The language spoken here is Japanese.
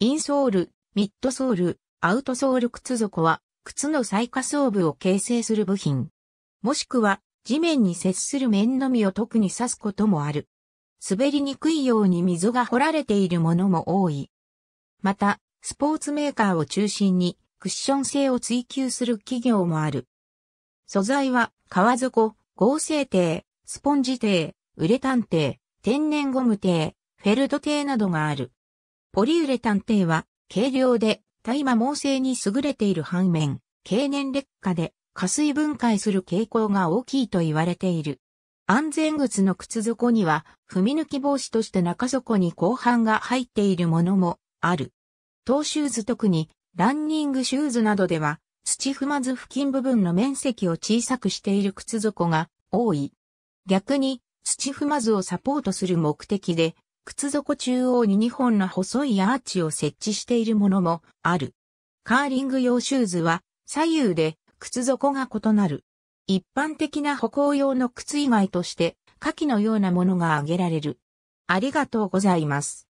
インソール、ミッドソール、アウトソール靴底は、靴の最下層部を形成する部品。もしくは、地面に接する面のみを特に刺すこともある。滑りにくいように溝が掘られているものも多い。また、スポーツメーカーを中心に、クッション性を追求する企業もある。素材は、革底、合成底、スポンジ底、ウレタン底、天然ゴム底、フェルト底などがある。ポリウレタンは、軽量で、大麻猛性に優れている反面、経年劣化で、加水分解する傾向が大きいと言われている。安全靴の靴底には、踏み抜き防止として中底に後半が入っているものもある。トーシューズ特に、ランニングシューズなどでは、土踏まず付近部分の面積を小さくしている靴底が多い。逆に、土踏まずをサポートする目的で、靴底中央に2本の細いアーチを設置しているものもある。カーリング用シューズは左右で靴底が異なる。一般的な歩行用の靴以外として下記のようなものが挙げられる。ありがとうございます。